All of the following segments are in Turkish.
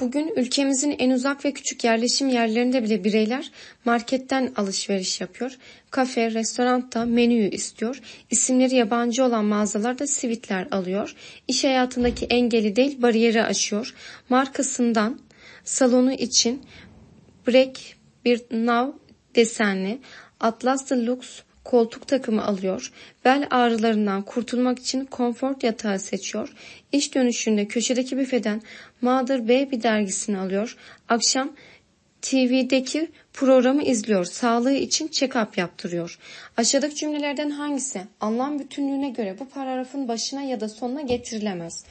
Bugün ülkemizin en uzak ve küçük yerleşim yerlerinde bile bireyler marketten alışveriş yapıyor. Kafe, restoranda menüyü istiyor. İsimleri yabancı olan mağazalarda sivitler alıyor. İş hayatındaki engeli değil bariyeri aşıyor. Markasından salonu için Break bir Now desenli, Atlas Deluxe koltuk takımı alıyor, bel ağrılarından kurtulmak için konfort yatağı seçiyor, iş dönüşünde köşedeki büfeden Mother Baby dergisini alıyor, akşam TV'deki programı izliyor, sağlığı için check-up yaptırıyor. Aşağıdaki cümlelerden hangisi anlam bütünlüğüne göre bu paragrafın başına ya da sonuna getirilemez?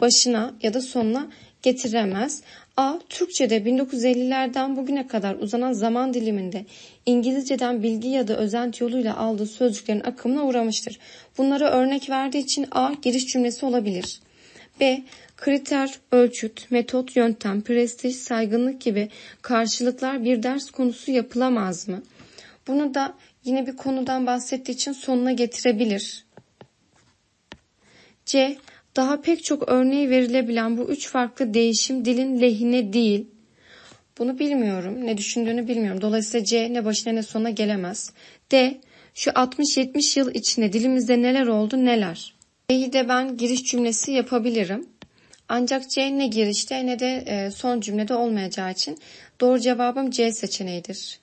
Başına ya da sonuna getiremez. A. Türkçe'de 1950'lerden bugüne kadar uzanan zaman diliminde İngilizceden bilgi ya da özent yoluyla aldığı sözcüklerin akımına uğramıştır. Bunlara örnek verdiği için A. Giriş cümlesi olabilir. B. Kriter, ölçüt, metot, yöntem, prestij, saygınlık gibi karşılıklar bir ders konusu yapılamaz mı? Bunu da yine bir konudan bahsettiği için sonuna getirebilir. C. Daha pek çok örneği verilebilen bu üç farklı değişim dilin lehine değil. Bunu bilmiyorum. Ne düşündüğünü bilmiyorum. Dolayısıyla C ne başına ne sona gelemez. D şu 60-70 yıl içinde dilimizde neler oldu neler. D'yi de ben giriş cümlesi yapabilirim. Ancak C ne girişte ne de e, son cümlede olmayacağı için doğru cevabım C seçeneğidir.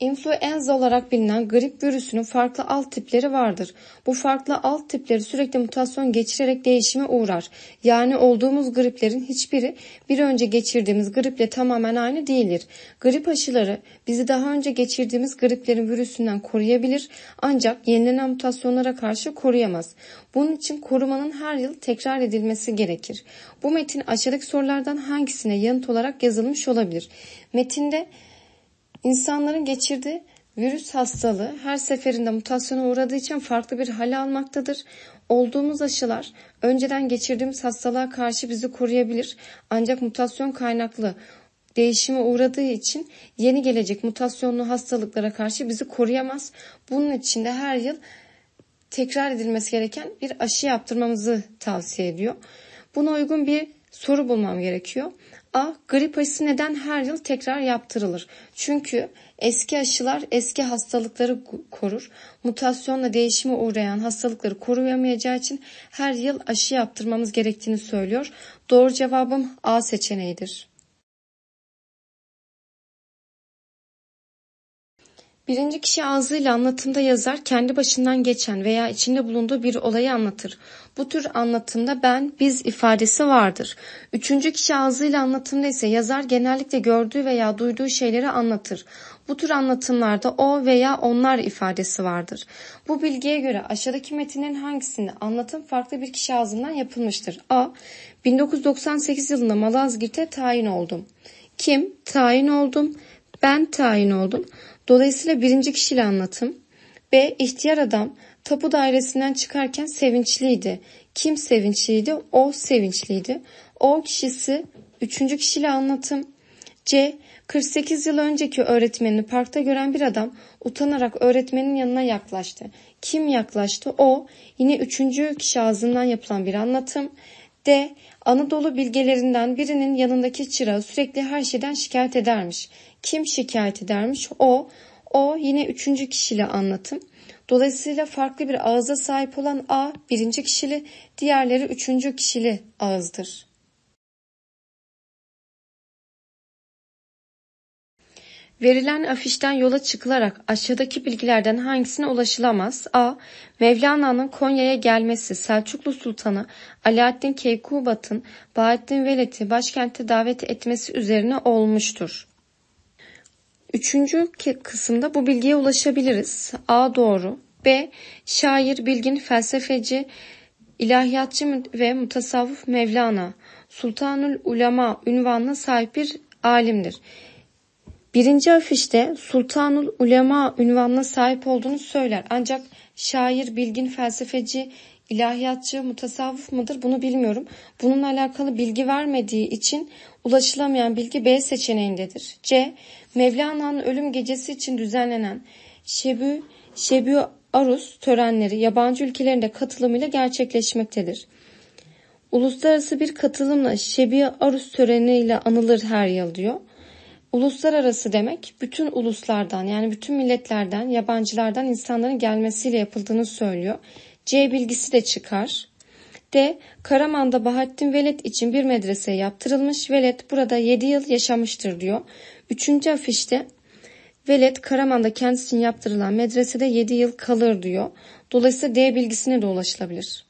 İnfluenza olarak bilinen grip virüsünün farklı alt tipleri vardır. Bu farklı alt tipleri sürekli mutasyon geçirerek değişime uğrar. Yani olduğumuz griplerin hiçbiri bir önce geçirdiğimiz griple tamamen aynı değildir. Grip aşıları bizi daha önce geçirdiğimiz griplerin virüsünden koruyabilir ancak yenilenen mutasyonlara karşı koruyamaz. Bunun için korumanın her yıl tekrar edilmesi gerekir. Bu metin aşağıdaki sorulardan hangisine yanıt olarak yazılmış olabilir? Metinde İnsanların geçirdiği virüs hastalığı her seferinde mutasyona uğradığı için farklı bir hale almaktadır. Olduğumuz aşılar önceden geçirdiğimiz hastalığa karşı bizi koruyabilir ancak mutasyon kaynaklı değişime uğradığı için yeni gelecek mutasyonlu hastalıklara karşı bizi koruyamaz. Bunun için de her yıl tekrar edilmesi gereken bir aşı yaptırmamızı tavsiye ediyor. Buna uygun bir soru bulmam gerekiyor. A. Grip aşısı neden her yıl tekrar yaptırılır? Çünkü eski aşılar eski hastalıkları korur. Mutasyonla değişime uğrayan hastalıkları koruyamayacağı için her yıl aşı yaptırmamız gerektiğini söylüyor. Doğru cevabım A seçeneğidir. Birinci kişi ağzıyla anlatımda yazar kendi başından geçen veya içinde bulunduğu bir olayı anlatır. Bu tür anlatımda ben, biz ifadesi vardır. Üçüncü kişi ağzıyla anlatımda ise yazar genellikle gördüğü veya duyduğu şeyleri anlatır. Bu tür anlatımlarda o veya onlar ifadesi vardır. Bu bilgiye göre aşağıdaki metinlerin hangisinde anlatım farklı bir kişi ağzından yapılmıştır? A. 1998 yılında Malazgirt'e tayin oldum. Kim? Tayin oldum. Ben tayin oldum. Dolayısıyla birinci kişiyle anlatım. B. İhtiyar adam tapu dairesinden çıkarken sevinçliydi. Kim sevinçliydi? O sevinçliydi. O kişisi üçüncü kişiyle anlatım. C. 48 yıl önceki öğretmenini parkta gören bir adam utanarak öğretmenin yanına yaklaştı. Kim yaklaştı? O. Yine üçüncü kişi ağzından yapılan bir anlatım. D. Anadolu bilgelerinden birinin yanındaki çırağı sürekli her şeyden şikayet edermiş. Kim şikayet edermiş? O. O yine üçüncü kişili anlatım. Dolayısıyla farklı bir ağıza sahip olan A birinci kişili, diğerleri üçüncü kişili ağızdır. Verilen afişten yola çıkılarak aşağıdaki bilgilerden hangisine ulaşılamaz? A. Mevlana'nın Konya'ya gelmesi, Selçuklu Sultanı Alaaddin Keykubat'ın Bahattin Velet'i başkente davet etmesi üzerine olmuştur. Üçüncü kısımda bu bilgiye ulaşabiliriz. A. Doğru. B. Şair, bilgin, felsefeci, ilahiyatçı ve mutasavvuf Mevlana, Sultanül Ulema ünvanına sahip bir alimdir. Birinci afişte Sultanul Ulema unvanına sahip olduğunu söyler ancak şair, bilgin, felsefeci, ilahiyatçı, mutasavvuf mudur? bunu bilmiyorum. Bununla alakalı bilgi vermediği için ulaşılamayan bilgi B seçeneğindedir. C. Mevlana'nın ölüm gecesi için düzenlenen Şebü, Şebü Arus törenleri yabancı ülkelerinde katılımıyla gerçekleşmektedir. Uluslararası bir katılımla Şebi Arus töreniyle anılır her yıl diyor uluslararası demek bütün uluslardan yani bütün milletlerden, yabancılardan insanların gelmesiyle yapıldığını söylüyor. C bilgisi de çıkar. D. Karaman'da Bahattin velet için bir medrese yaptırılmış. velet burada 7 yıl yaşamıştır diyor. Üçüncü afişte velet Karaman'da kendisinin yaptırılan medresede 7 yıl kalır diyor. Dolayısıyla D bilgisine de ulaşılabilir.